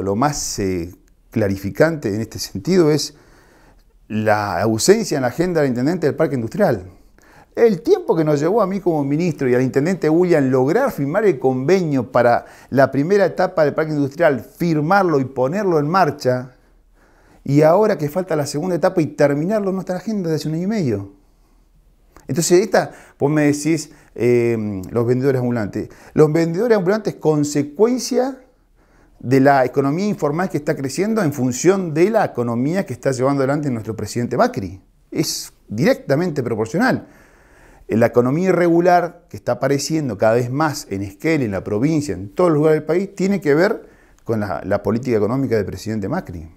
lo, más eh, clarificante en este sentido es la ausencia en la agenda del intendente del parque industrial. El tiempo que nos llevó a mí como ministro y al intendente William lograr firmar el convenio para la primera etapa del parque industrial, firmarlo y ponerlo en marcha, y ahora que falta la segunda etapa y terminarlo no en la agenda desde hace un año y medio. Entonces, esta, vos me decís, eh, los vendedores ambulantes. Los vendedores ambulantes, consecuencia de la economía informal que está creciendo en función de la economía que está llevando adelante nuestro presidente Macri. Es directamente proporcional. La economía irregular que está apareciendo cada vez más en Esquel, en la provincia, en todos los lugares del país, tiene que ver con la, la política económica del presidente Macri.